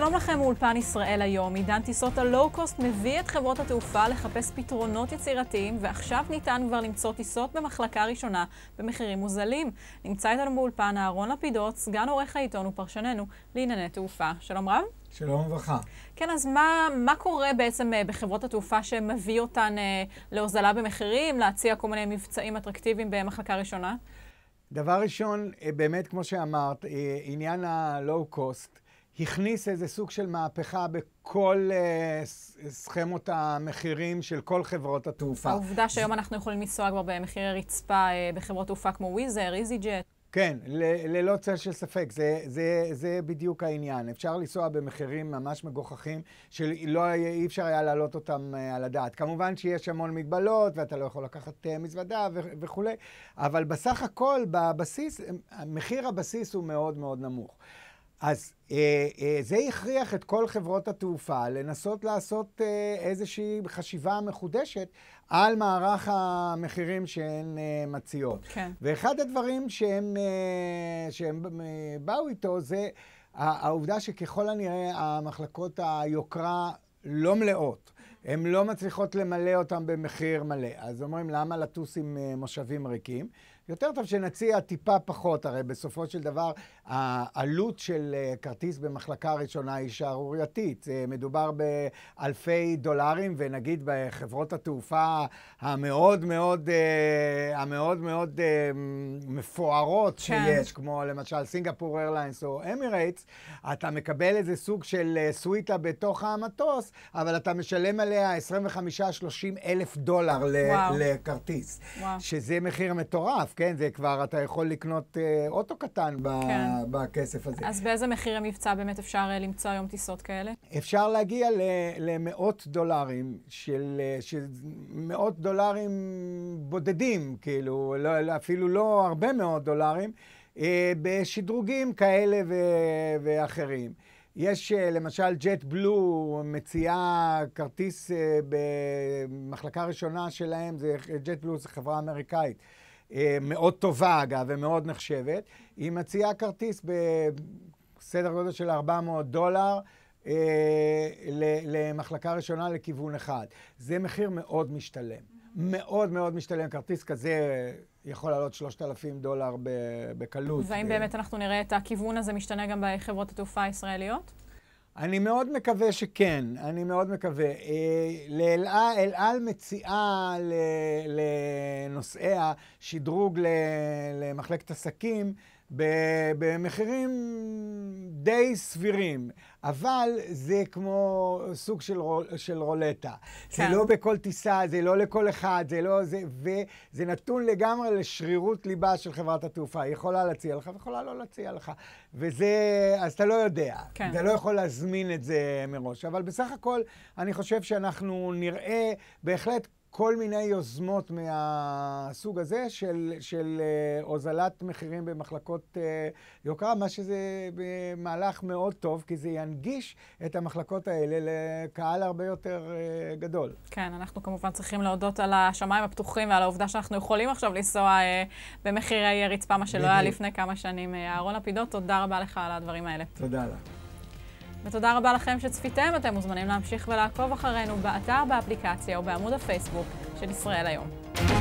שלום לכם מאולפן ישראל היום. עידן טיסות הלואו-קוסט מביא את חברות התעופה לחפש פתרונות יצירתיים, ועכשיו ניתן כבר למצוא טיסות במחלקה ראשונה במחירים מוזלים. נמצא איתנו באולפן אהרון לפידות, סגן עורך העיתון ופרשננו לענייני תעופה. שלום רב. שלום וברכה. כן, אז מה, מה קורה בעצם אה, בחברות התעופה שמביא אותן אה, להוזלה במחירים, להציע כל מיני מבצעים אטרקטיביים במחלקה ראשונה? דבר ראשון, אה, באמת, כמו שאמרת, אה, עניין הלואו-קוסט. הכניס איזה סוג של מהפכה בכל אה, סכמות המחירים של כל חברות התעופה. העובדה שהיום אנחנו יכולים לנסוע כבר במחירי רצפה אה, בחברות תעופה כמו וויזר, איזי ג'ט. כן, ללא צל של ספק, זה, זה, זה בדיוק העניין. אפשר לנסוע במחירים ממש מגוחכים, שלא אי אפשר היה להעלות אותם אה, על הדעת. כמובן שיש המון מגבלות, ואתה לא יכול לקחת אה, מזוודה ו- וכולי, אבל בסך הכל, בבסיס, אה, מחיר הבסיס הוא מאוד מאוד נמוך. אז אה, אה, זה הכריח את כל חברות התעופה לנסות לעשות אה, איזושהי חשיבה מחודשת על מערך המחירים שהן אה, מציעות. כן. ואחד הדברים שהם, אה, שהם אה, באו איתו זה העובדה שככל הנראה המחלקות היוקרה לא מלאות. הן לא מצליחות למלא אותם במחיר מלא. אז אומרים, למה לטוס עם אה, מושבים ריקים? יותר טוב שנציע טיפה פחות, הרי בסופו של דבר העלות של אה, כרטיס במחלקה הראשונה היא שערורייתית. אה, מדובר באלפי דולרים, ונגיד בחברות התעופה המאוד מאוד, אה, המאוד מאוד מפוארות כן. שיש, כמו למשל סינגפור איירליינס או אמירייטס, אתה מקבל איזה סוג של סוויטה בתוך המטוס, אבל אתה משלם עליה 25-30 אלף דולר וואו. לכרטיס, וואו. שזה מחיר מטורף. כן? זה כבר, אתה יכול לקנות אה, אוטו קטן ב, כן. בכסף הזה. אז באיזה מחיר המבצע באמת אפשר אה, למצוא היום טיסות כאלה? אפשר להגיע ל, למאות דולרים, של, אה, של מאות דולרים בודדים, כאילו, לא, לא אפילו לא הרבה מאות דולרים, אה, בשדרוגים כאלה ו, ואחרים. יש אה, למשל ג'ט בלו מציעה כרטיס אה, במחלקה ראשונה שלהם, ג'ט בלו זה חברה אמריקאית. אה, מאוד טובה אגב, ומאוד נחשבת, היא מציעה כרטיס בסדר גודל של 400 דולר. אה, למחלקה ראשונה לכיוון אחד. זה מחיר מאוד משתלם. מאוד מאוד משתלם. כרטיס כזה יכול לעלות 3,000 דולר בקלות. והאם באמת אנחנו נראה את הכיוון הזה משתנה גם בחברות התעופה הישראליות? אני מאוד מקווה שכן, אני מאוד מקווה. אה, לאלעל אל מציעה לנוסעיה שדרוג למחלקת עסקים במחירים די סבירים. אבל זה כמו סוג של, רול, של רולטה. כן. זה לא בכל טיסה, זה לא לכל אחד, זה לא זה, וזה נתון לגמרי לשרירות ליבה של חברת התעופה. היא יכולה להציע לך ויכולה לא להציע לך. וזה, אז אתה לא יודע. כן. אתה לא יכול להזמין את זה מראש. אבל בסך הכל, אני חושב שאנחנו נראה בהחלט כל מיני יוזמות מהסוג הזה של, של אה, הוזלת מחירים במחלקות אה, יוקרה, מה שזה אה, מהלך מאוד טוב, כי זה ינגיש את המחלקות האלה לקהל הרבה יותר גדול. כן, אנחנו כמובן צריכים להודות על השמיים הפתוחים ועל העובדה שאנחנו יכולים עכשיו לנסוע במחירי רצפה, מה שלא היה לפני כמה שנים. אהרון לפידות, תודה רבה לך על הדברים האלה. תודה לך. ותודה רבה לכם שצפיתם, אתם מוזמנים להמשיך ולעקוב אחרינו באתר, באפליקציה או בעמוד הפייסבוק של ישראל היום.